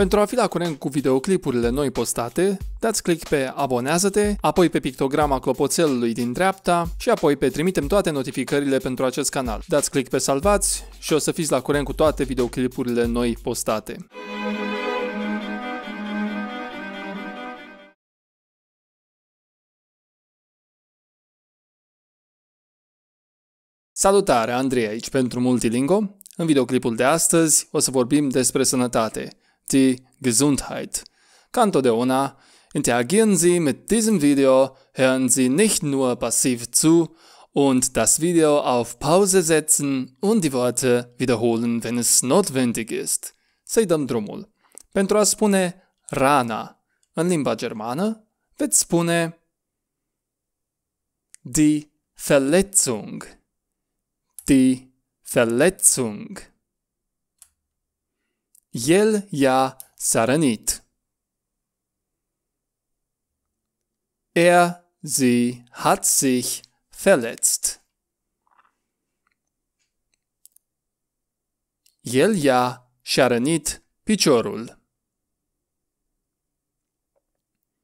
Pentru a fi la curent cu videoclipurile noi postate, dați click pe Abonează-te, apoi pe pictograma clopoțelului din dreapta și apoi pe Trimitem toate notificările pentru acest canal. Dați click pe Salvați și o să fiți la curent cu toate videoclipurile noi postate. Salutare, Andrei aici pentru Multilingo. În videoclipul de astăzi o să vorbim despre sănătate – die Gesundheit. Kanto de Ona, interagieren Sie mit diesem Video, hören Sie nicht nur passiv zu und das Video auf Pause setzen und die Worte wiederholen, wenn es notwendig ist. Seidam drumul. Pentru a spune rana în limba germană, veți spune die Verletzung. Die Verletzung. El ea s-a Er, sie hat sich verletzt. El ea și rănit piciorul.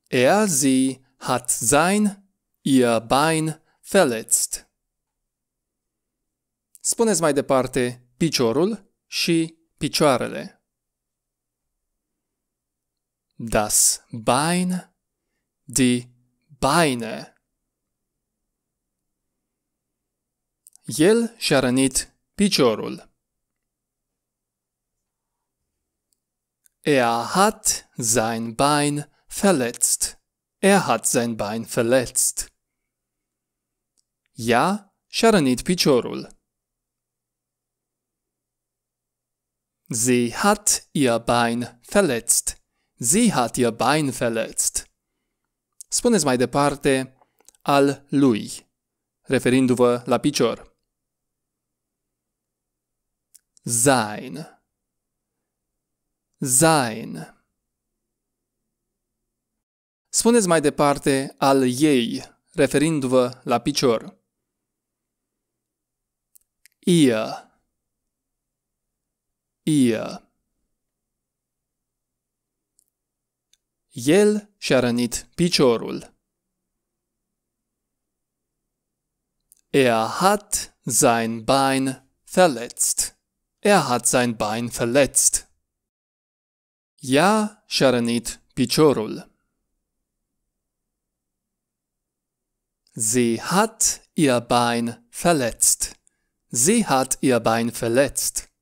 Er, sie hat sein, ihr Bein verletzt. Spuneți mai departe piciorul și picioarele. das Bein, die Beine. El și-a piciorul. Er hat sein Bein verletzt. Er hat sein Bein verletzt. Ja, și-a piciorul. Sie hat ihr Bein verletzt. Sie hat ihr Bein verletzt. Spuneți mai departe al lui, referindu-vă la picior. Sein. Sein. Spuneți mai departe al ei, referindu-vă la picior. Ihr. Ihr. El și-a rănit piciorul. Er hat sein Bein verletzt. Er hat sein Bein verletzt. Ja, și-a rănit piciorul. Sie hat ihr Bein verletzt. Sie hat ihr Bein verletzt.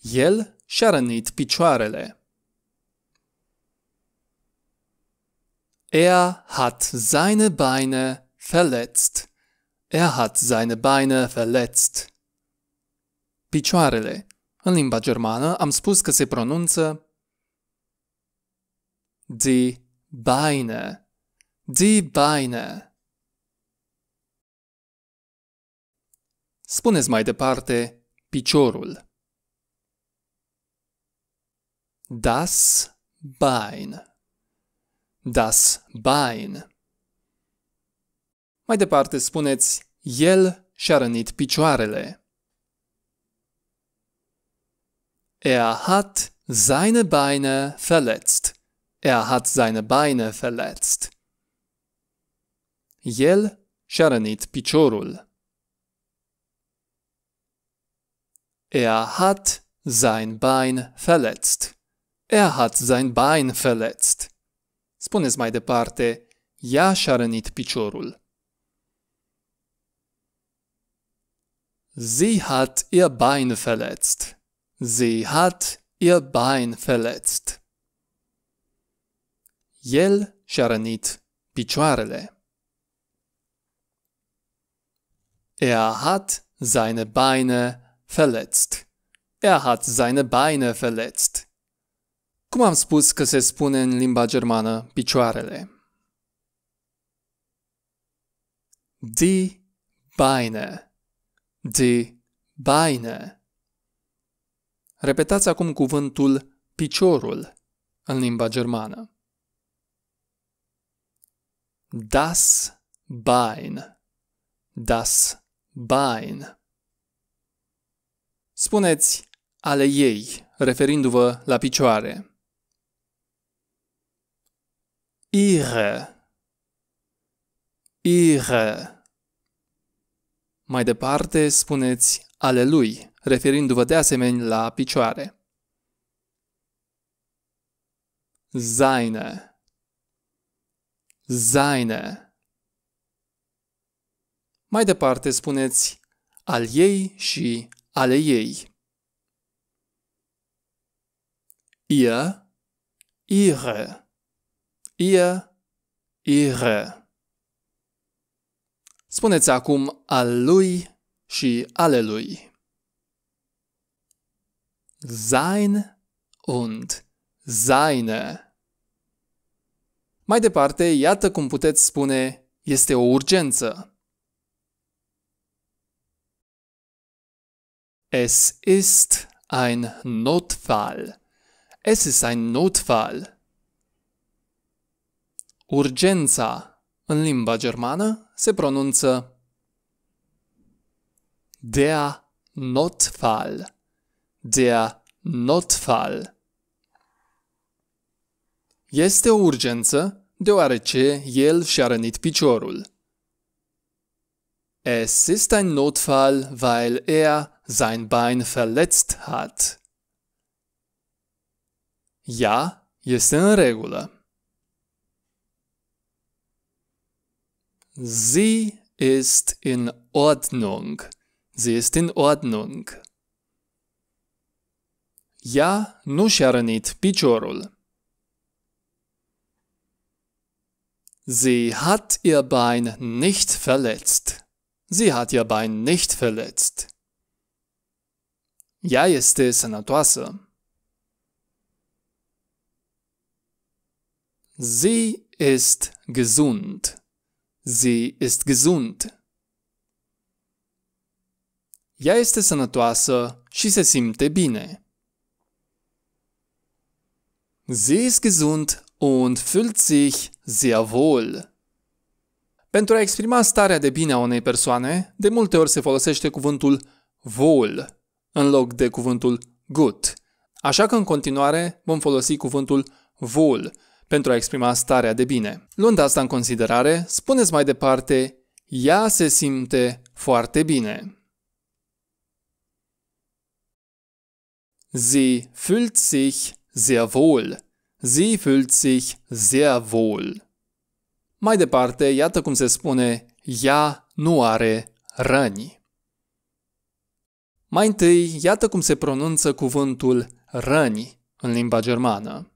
El și-a rănit picioarele. Er hat seine Beine verletzt. Er hat seine Beine verletzt. Picioarele. În limba germană am spus că se pronunță die Beine. Die Beine. Spuneți mai departe piciorul. Das Bein. das Bein. Mai departe spuneți, el și-a rănit picioarele. Er hat seine Beine verletzt. Er hat seine Beine verletzt. El și-a rănit piciorul. Er hat sein Bein verletzt. Er hat sein Bein verletzt. Spuneți mai departe, ea și-a rănit piciorul. Sie hat ihr Bein verletzt. Sie hat ihr Bein verletzt. El și-a rănit picioarele. Er hat seine Beine verletzt. Er hat seine Beine verletzt. Cum am spus că se spune în limba germană picioarele? Die Beine. Die Beine. Repetați acum cuvântul piciorul în limba germană. Das Bein. Das Bein. Spuneți ale ei, referindu-vă la picioare. Ihre. Ihre. Mai departe spuneți ale lui, referindu-vă de asemenea la picioare. Seine. Seine. Mai departe spuneți al ei și ale ei. Ihr, ihre. Ihr, ihre. Spuneți acum al lui și ale lui. Sein und seine. Mai departe, iată cum puteți spune este o urgență. Es ist ein Notfall. Es ist ein Notfall. Urgența în limba germană se pronunță Der Notfall. Der Notfall. Este o urgență deoarece el și-a rănit piciorul. Es ist ein Notfall, weil er sein Bein verletzt hat. Ja, este în regulă. Sie ist in Ordnung. Sie ist in Ordnung. Я нушарнит пичорул. Sie hat ihr Bein nicht verletzt. Sie hat ihr Bein nicht verletzt. Я este sanatoase. Sie ist gesund. Sie ist gesund. Ea este sănătoasă și se simte bine. Sie ist gesund und fühlt sich sehr wohl. Pentru a exprima starea de bine a unei persoane, de multe ori se folosește cuvântul wohl în loc de cuvântul gut. Așa că în continuare vom folosi cuvântul wohl pentru a exprima starea de bine. Luând asta în considerare, spuneți mai departe, ea se simte foarte bine. Sie fühlt sich sehr wohl. Sie fühlt sich sehr wohl. Mai departe, iată cum se spune, ea nu are răni. Mai întâi, iată cum se pronunță cuvântul răni în limba germană.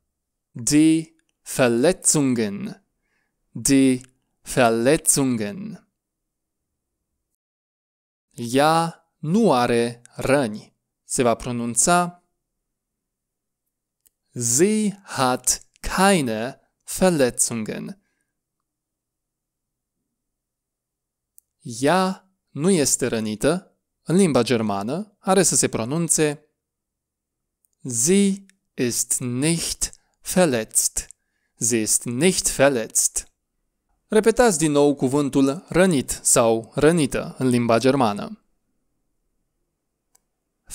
Die Verletzungen, die Verletzungen. Ja, nuare are Se va pronunța Sie hat keine Verletzungen. Ja, nu este rănită. În limba germană are să se pronunțe Sie ist nicht verletzt. Sie ist nicht verletzt. Repetați din nou cuvântul rănit sau rănită în limba germană.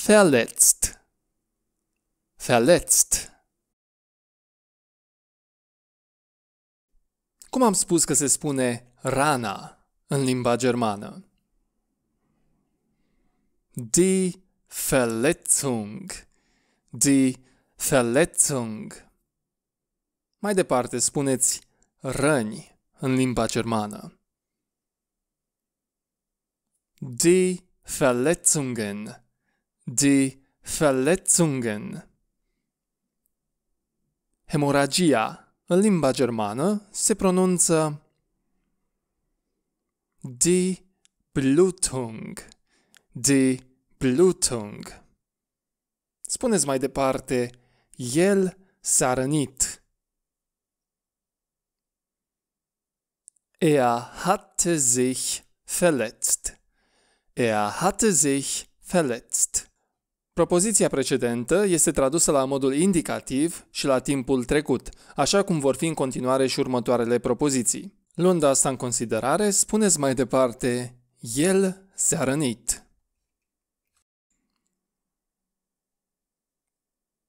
Verletzt. Verletzt. Cum am spus că se spune rana în limba germană? Die Verletzung. Die Verletzung. Mai departe spuneți răni în limba germană. Die Verletzungen. Die Verletzungen. Hemoragia în limba germană se pronunță Die Blutung. Die Blutung. Spuneți mai departe, el s-a rănit. Er hatte sich verletzt. Er hatte sich verletzt. Propoziția precedentă este tradusă la modul indicativ și la timpul trecut, așa cum vor fi în continuare și următoarele propoziții. Luând asta în considerare, spuneți mai departe, el s-a rănit.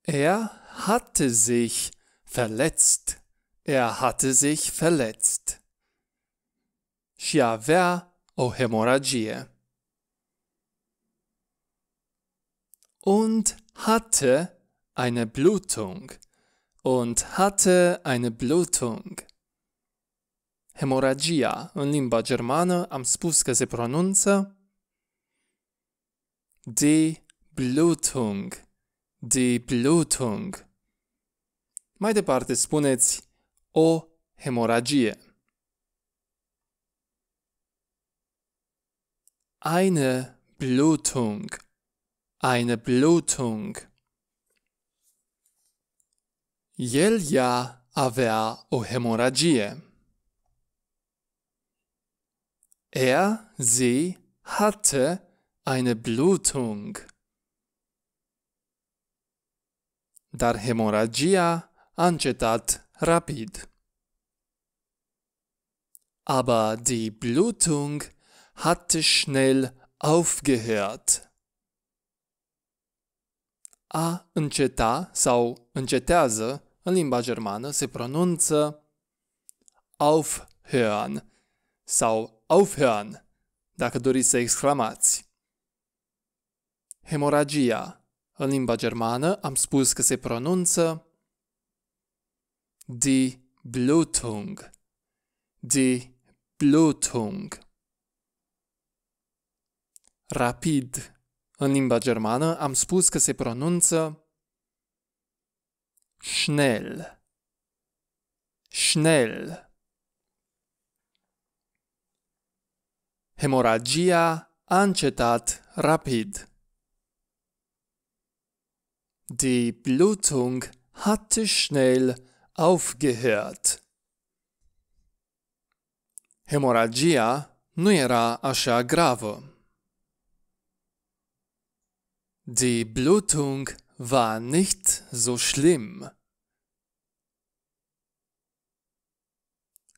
Er hatte sich verletzt. Er hatte sich verletzt. și avea o hemoragie. Und hatte eine Blutung. Und hatte eine Blutung. Hemoragia, în limba germană, am spus că se pronunță Die Blutung. Die Blutung. Mai departe spuneți o hemoragie. Eine Blutung. Eine Blutung. Jelja avea o Hämorrhagie. Er, sie hatte eine Blutung. Dar Hämorrhagia a rapid. Aber die Blutung hatte schnell aufgehört. A înceta sau încetează în limba germană se pronunță aufhören sau aufhören, dacă doriți să exclamați. Hemoragia. În limba germană am spus că se pronunță die Blutung. Die Blutung rapid în limba germană, am spus că se pronunță schnell. Schnell. Hemoragia a încetat rapid. Die Blutung hatte schnell aufgehört. Hemoragia nu era așa gravă. Die Blutung war nicht so schlimm.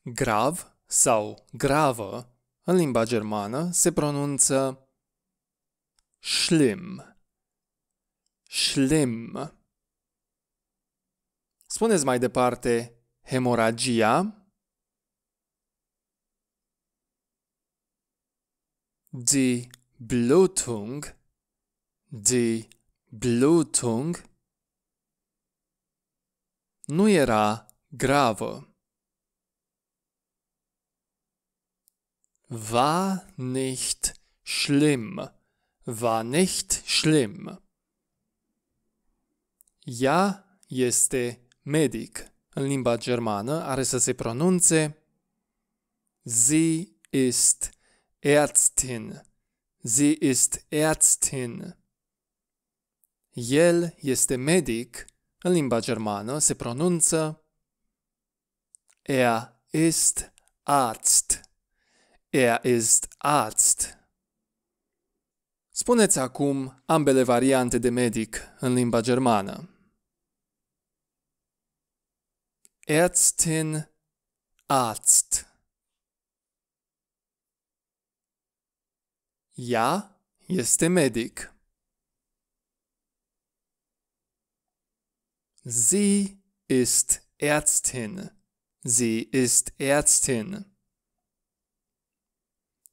Grav sau gravă în limba germană se pronunță schlimm. Schlimm. Spuneți mai departe hemoragia. Die Blutung die Blutung nu era gravă. War nicht schlimm, war nicht schlimm. Ja este medic. În limba germană are să se pronunțe Sie ist Ärztin. Sie ist Ärztin. El este medic, în limba germană se pronunță Er ist Arzt. Er ist Arzt. Spuneți acum ambele variante de medic în limba germană. Ärztin, Arzt. Ja, este medic. Sie ist Ärztin. Sie ist Ärztin.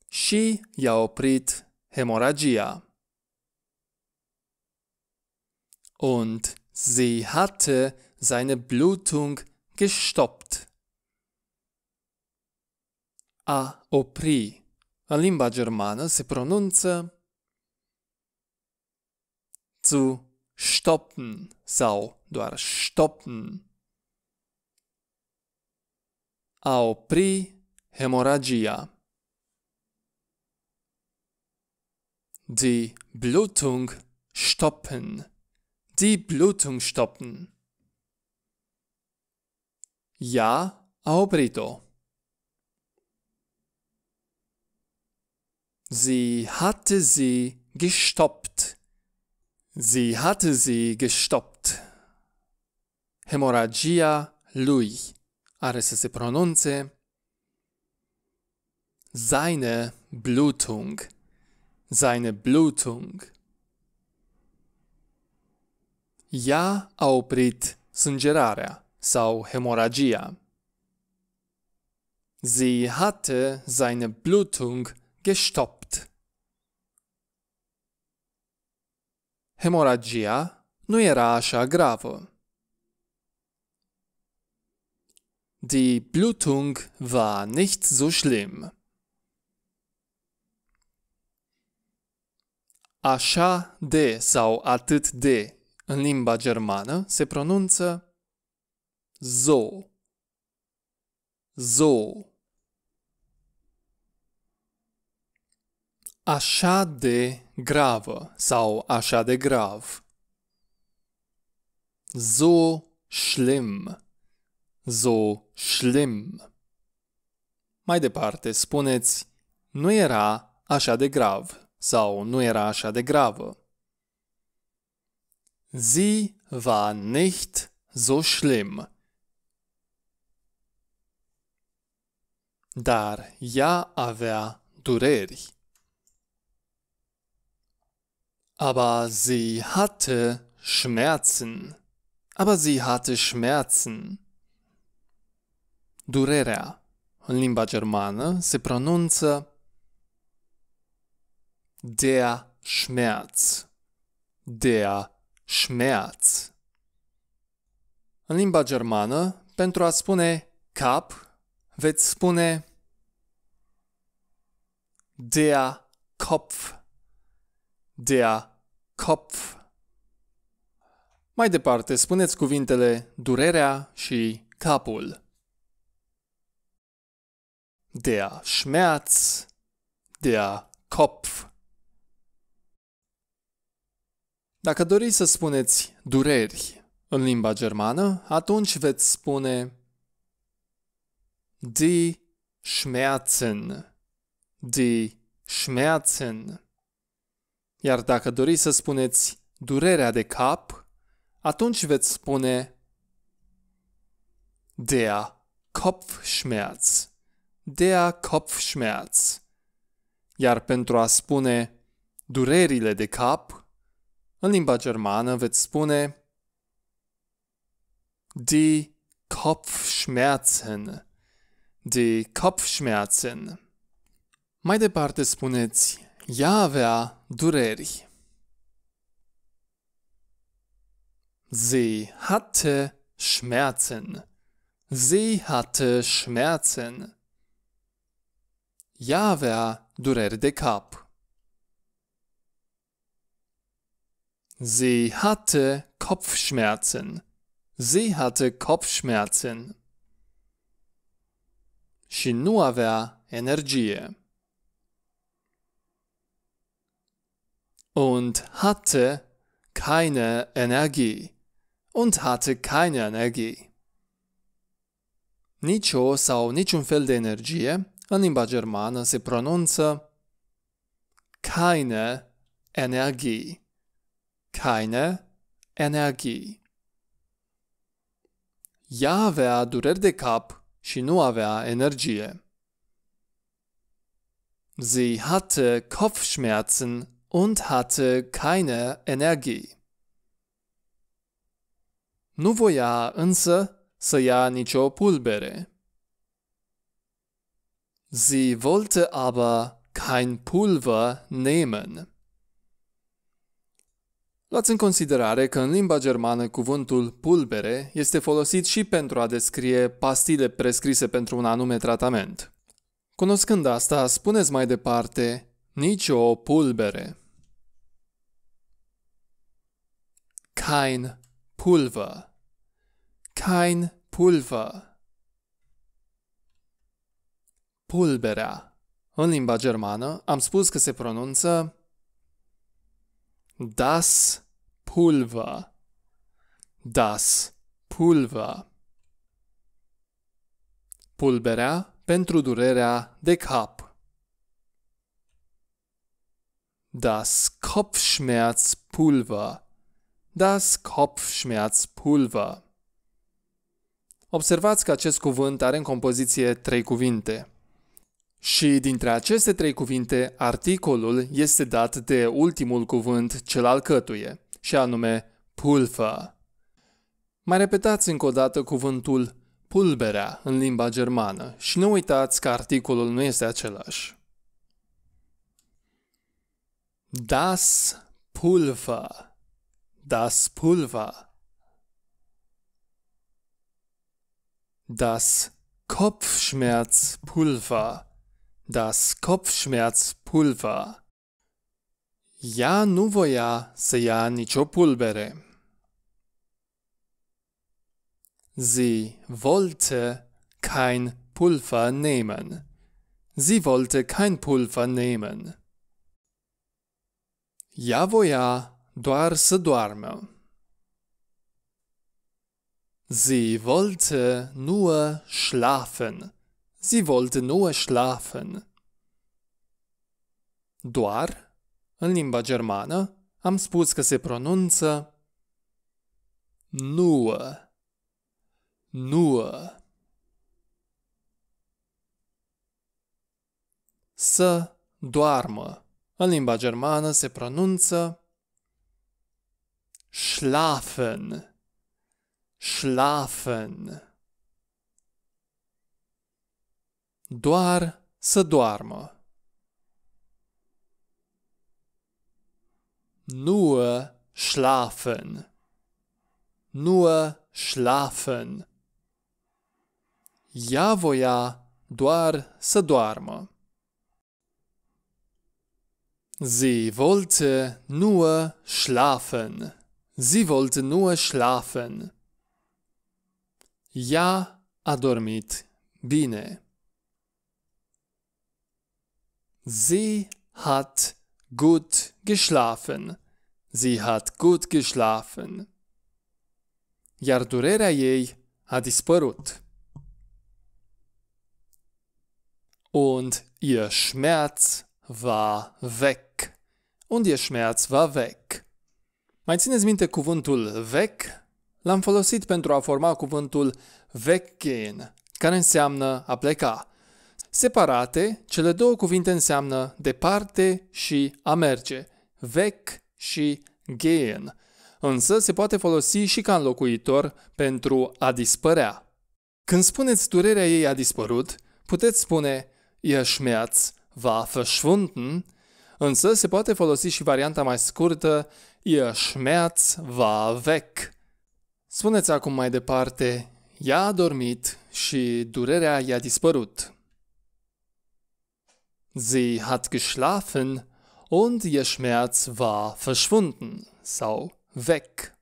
Și i-a oprit Hämorrhagia. Und sie hatte seine Blutung gestoppt. A opri. În limba germană se pronunță zu stoppen sau doar stoppen. A opri hemoragia. Die Blutung stoppen. Die Blutung stoppen. Ja, aubrito. Sie hatte sie gestoppt. Sie hatte sie gestoppt. Hemorragia lui, als se pronunce. Seine Blutung, seine Blutung. Ja a oprit sau hemoragia. Sie hatte seine Blutung gestoppt. hemoragia nu era așa gravă. Die Blutung war nicht so schlimm. Așa de sau atât de în limba germană se pronunță zo. Zo. Așa de gravă sau așa de grav. So schlimm. So schlimm. Mai departe, spuneți, nu era așa de grav sau nu era așa de gravă. Sie war nicht so schlimm. Dar ea avea dureri. Aber sie hatte Schmerzen. Aber sie hatte Schmerzen. Durerea în limba germană se pronunță der Schmerz. Der Schmerz. În limba germană, pentru a spune cap, veți spune der Kopf der Kopf. Mai departe, spuneți cuvintele durerea și capul. Der Schmerz, der Kopf. Dacă doriți să spuneți dureri în limba germană, atunci veți spune die Schmerzen, die Schmerzen. Iar dacă doriți să spuneți durerea de cap, atunci veți spune dea Kopfschmerz. dea Kopfschmerz. Iar pentru a spune durerile de cap, în limba germană veți spune die Kopfschmerzen. Die Kopfschmerzen. Mai departe spuneți Ja wer dureri. Sie hatte Schmerzen. Sie hatte Schmerzen. Ja wer durer de cap. Sie hatte Kopfschmerzen. Sie hatte Kopfschmerzen. Și nu avea energie. und hatte keine Energie und hatte keine Energie. Nicio sau niciun fel de energie în limba germană se pronunță keine Energie. Keine Energie. Ea avea dureri de cap și nu avea energie. Sie hatte Kopfschmerzen und hatte keine Energie. Nu voia însă să ia nicio pulbere. Sie wollte aber kein Pulver nehmen. Luați în considerare că în limba germană cuvântul pulbere este folosit și pentru a descrie pastile prescrise pentru un anume tratament. Cunoscând asta, spuneți mai departe Nicio pulbere. Kein Pulver. Kein Pulver. Pulberea. În limba germană am spus că se pronunță Das Pulver. Das Pulver. Pulberea pentru durerea de cap. Das Kopfschmerzpulver. Das Kopfschmerzpulver. Observați că acest cuvânt are în compoziție trei cuvinte. Și dintre aceste trei cuvinte, articolul este dat de ultimul cuvânt cel alcătuie, și anume pulver. Mai repetați încă o dată cuvântul pulberea în limba germană și nu uitați că articolul nu este același. Das Pulver. Das Pulver. Das Kopfschmerzpulver. Das Kopfschmerzpulver. Ja nuvoja se ja nicho pulvere. Sie wollte kein Pulver nehmen. Sie wollte kein Pulver nehmen. Ea voia doar să doarmă. Sie wollte nur schlafen. Sie wollte nur schlafen. Doar, în limba germană, am spus că se pronunță nur. Nur. Să doarmă. În limba germană se pronunță schlafen, schlafen. Doar să doarmă. Nur schlafen. Nur schlafen. Ea voia doar să doarmă. Sie wollte nur schlafen. Sie wollte nur schlafen. Ja, adormit dormit bine. Sie hat gut geschlafen. Sie hat gut geschlafen. Iar durerea ei a dispărut. Und ihr Schmerz war weg. unde ihr Schmerz va weg. Mai țineți minte cuvântul vec? L-am folosit pentru a forma cuvântul vecin, care înseamnă a pleca. Separate, cele două cuvinte înseamnă departe și a merge, vec și gehen. însă se poate folosi și ca înlocuitor pentru a dispărea. Când spuneți durerea ei a dispărut, puteți spune Ihr Schmerz war verschwunden însă se poate folosi și varianta mai scurtă Ihr Schmerz war weg. Spuneți acum mai departe, ea a dormit și durerea i-a dispărut. Sie hat geschlafen und ihr Schmerz war verschwunden sau weg.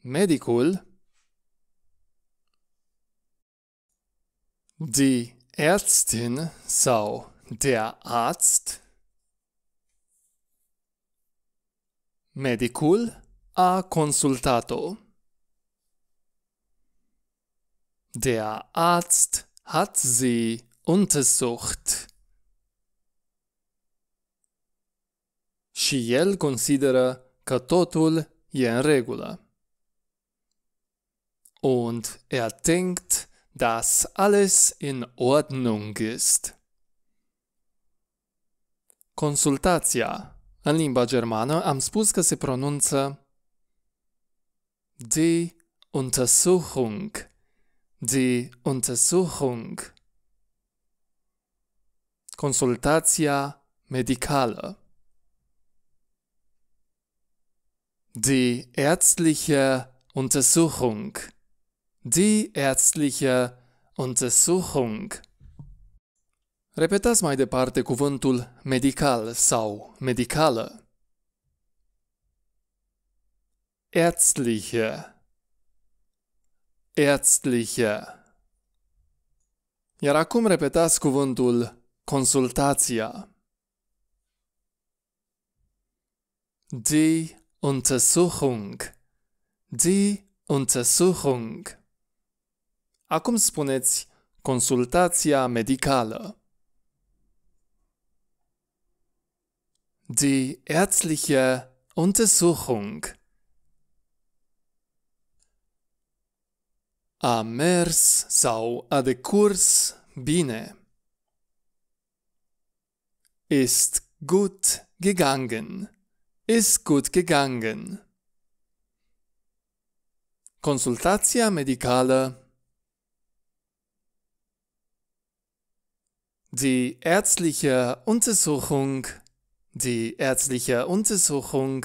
Medicul Die Ärztin sau der Arzt Medicul a consultato. Der Arzt hat sie untersucht. Și el consideră că totul e în regulă. Und er denkt, dass alles in Ordnung ist. Consultația În limba germană am spus că se pronunță Die Untersuchung. Die Untersuchung. Consultația medicală. Die ärztliche Untersuchung. Die ärztliche Untersuchung. Repetați mai departe cuvântul medical sau medicală. Ärztliche. Ärztliche. Iar acum repetați cuvântul consultația. Die Untersuchung. Die Untersuchung. Acum spuneți consultația medicală. Die ärztliche Untersuchung A mers sau a decurs bine. Ist gut gegangen. Ist gut gegangen. Consultația medicală Die ärztliche Untersuchung die ärztliche Untersuchung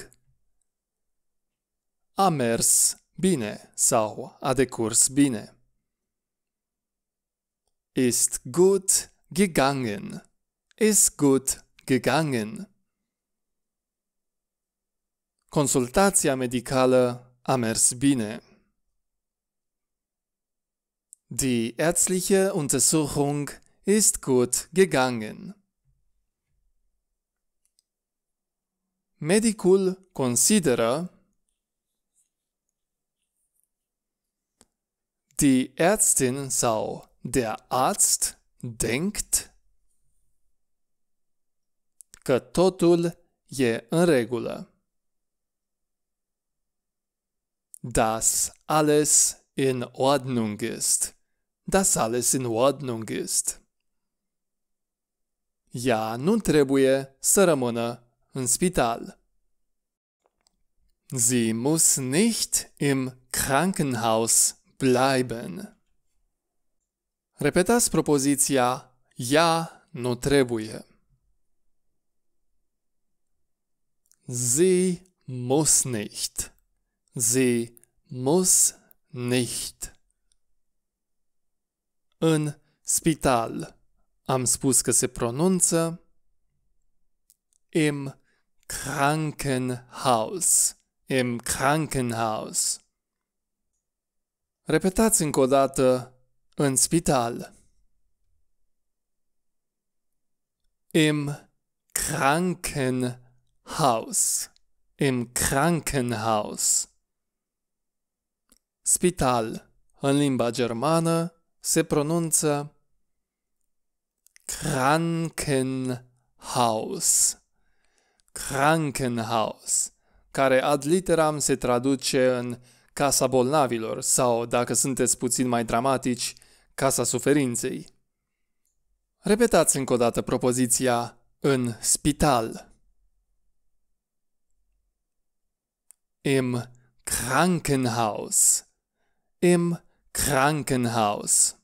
Amers bine sau adecurs bine ist gut gegangen, ist gut gegangen. Consultația medicală a mers Die ärztliche Untersuchung ist gut gegangen. Medicul consideră Die Ärztin sau der Arzt denkt că totul e în regulă. Das alles in Ordnung ist. Das alles in Ordnung ist. Ea nu trebuie să rămână Spital. Sie muss nicht im Krankenhaus bleiben. Repetas propoziția Ja nu trebuie. Sie muss nicht. Sie muss nicht. În spital. Am spus că se pronunță im Krankenhaus. Im Krankenhaus. Repetați încă o dată în spital. Im Krankenhaus. Im Krankenhaus. Spital în limba germană se pronunță Krankenhaus. Krankenhaus, care ad literam se traduce în casa bolnavilor sau, dacă sunteți puțin mai dramatici, casa suferinței. Repetați încă o dată propoziția în spital. Im Krankenhaus. Im Krankenhaus.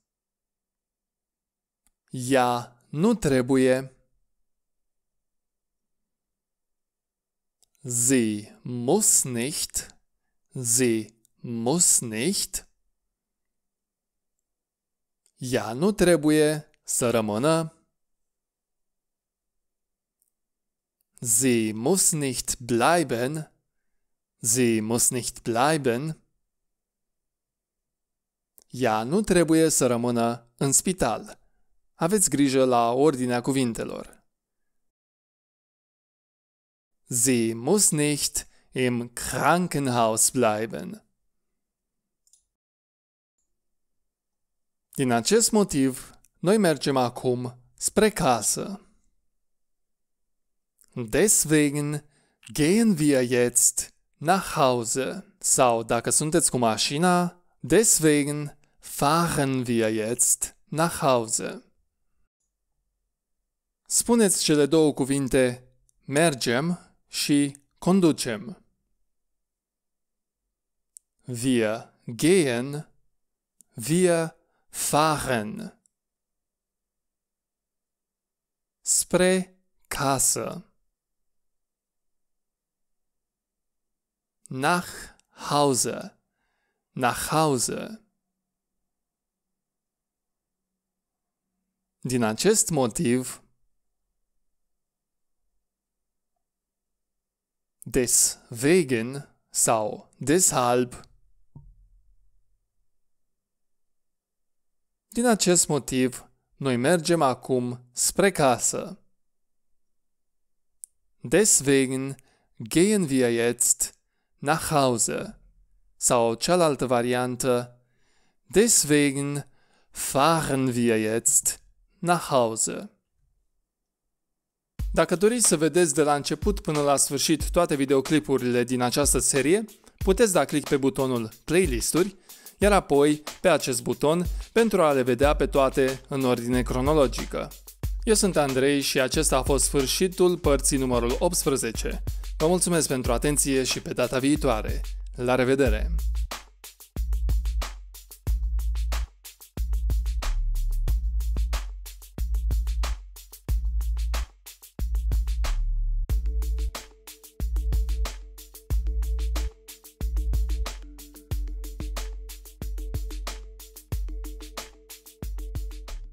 Ja, nu trebuie Sie muss nicht, sie muss nicht. Ja, nu trebuie să rămână. Sie muss nicht bleiben. Sie muss nicht bleiben. Ja, nu trebuie să rămână în spital. Aveți grijă la ordinea cuvintelor. Sie muss nicht im Krankenhaus bleiben. Din acest motiv, noi mergem acum spre casă. Deswegen gehen wir jetzt nach Hause. Sau, dacă sunteți cu mașina, deswegen fahren wir jetzt nach Hause. Spuneți cele două cuvinte mergem și conducem. Wir gehen, wir fahren. Spre casă. Nach Hause, nach Hause. Din acest motiv, Deswegen, Sau, deshalb. Din acest motiv, noi mergem acum spre casă. Deswegen gehen wir jetzt nach Hause. Sau cealaltă variantă. Deswegen fahren wir jetzt nach Hause. Dacă doriți să vedeți de la început până la sfârșit toate videoclipurile din această serie, puteți da click pe butonul Playlisturi, iar apoi pe acest buton pentru a le vedea pe toate în ordine cronologică. Eu sunt Andrei și acesta a fost sfârșitul părții numărul 18. Vă mulțumesc pentru atenție și pe data viitoare. La revedere!